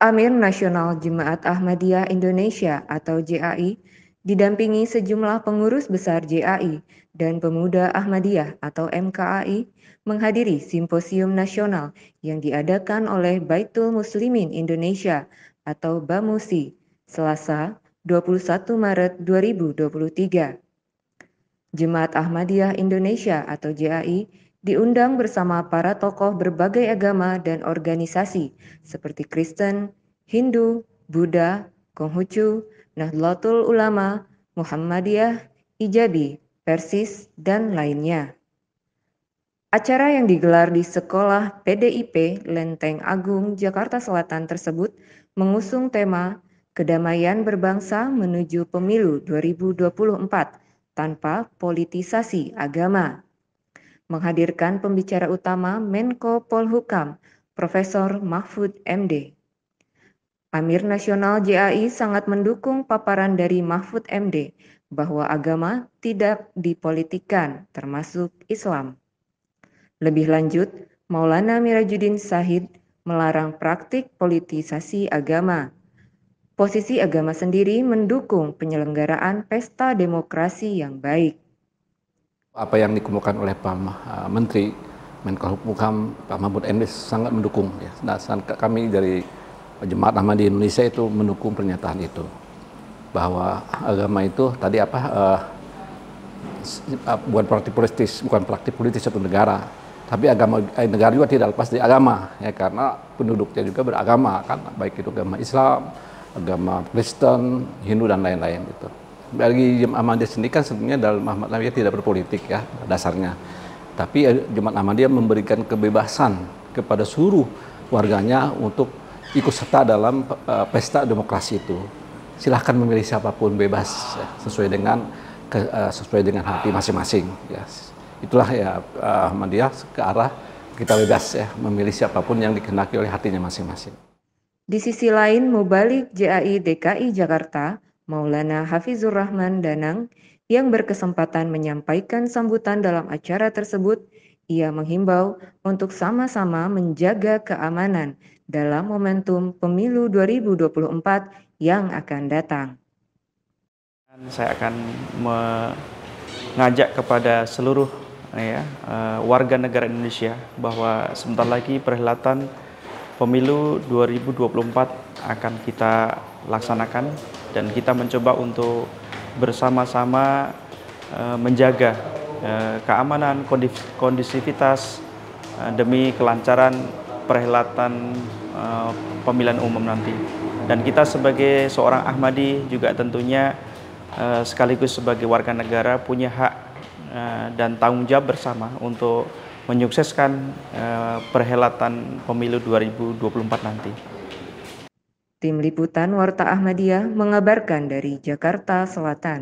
Amir Nasional Jemaat Ahmadiyah Indonesia atau JAI didampingi sejumlah pengurus besar JAI dan pemuda Ahmadiyah atau MKAI menghadiri simposium nasional yang diadakan oleh Baitul Muslimin Indonesia atau BAMUSI Selasa 21 Maret 2023. Jemaat Ahmadiyah Indonesia atau JAI diundang bersama para tokoh berbagai agama dan organisasi seperti Kristen, Hindu, Buddha, Konghucu, Nahdlatul Ulama, Muhammadiyah, Ijabi, Persis, dan lainnya. Acara yang digelar di Sekolah PDIP Lenteng Agung, Jakarta Selatan tersebut mengusung tema Kedamaian Berbangsa Menuju Pemilu 2024 tanpa politisasi agama menghadirkan pembicara utama Menko Polhukam, Profesor Mahfud MD. Amir Nasional JAI sangat mendukung paparan dari Mahfud MD bahwa agama tidak dipolitikan, termasuk Islam. Lebih lanjut, Maulana Mirajudin Sahid melarang praktik politisasi agama. Posisi agama sendiri mendukung penyelenggaraan pesta demokrasi yang baik. Apa yang dikemukakan oleh Pak eh, Menteri Menko Hukum Pak Mahmud MD sangat mendukung. Ya. Nah, kami dari jemaat di Indonesia itu mendukung pernyataan itu bahwa agama itu tadi apa uh, bukan praktik politis, bukan praktik politis satu negara, tapi agama negara juga tidak lepas dari agama ya karena penduduknya juga beragama kan baik itu agama Islam, agama Kristen, Hindu dan lain-lain gitu bagi jemaat Ahmadiyah sendiri kan sebenarnya dalam Ahmadiyah tidak berpolitik ya dasarnya. Tapi eh, jemaat Ahmadiyah memberikan kebebasan kepada seluruh warganya untuk ikut serta dalam uh, pesta demokrasi itu. Silahkan memilih siapapun bebas ya, sesuai dengan ke, uh, sesuai dengan hati masing-masing. Ya. Itulah ya uh, Ahmadiyah ke arah kita bebas ya memilih siapapun yang dikenaki oleh hatinya masing-masing. Di sisi lain, Mubalik JAI DKI Jakarta Maulana Hafizur Rahman Danang yang berkesempatan menyampaikan sambutan dalam acara tersebut, ia menghimbau untuk sama-sama menjaga keamanan dalam momentum pemilu 2024 yang akan datang. Saya akan mengajak kepada seluruh ya, eh, warga negara Indonesia bahwa sebentar lagi perhelatan pemilu 2024 akan kita laksanakan dan kita mencoba untuk bersama-sama eh, menjaga eh, keamanan, kondisivitas eh, demi kelancaran perhelatan pemilihan umum nanti. Dan kita sebagai seorang Ahmadi juga tentunya sekaligus sebagai warga negara punya hak dan tanggung jawab bersama untuk menyukseskan perhelatan pemilu 2024 nanti. Tim Liputan Warta Ahmadiyah mengabarkan dari Jakarta Selatan.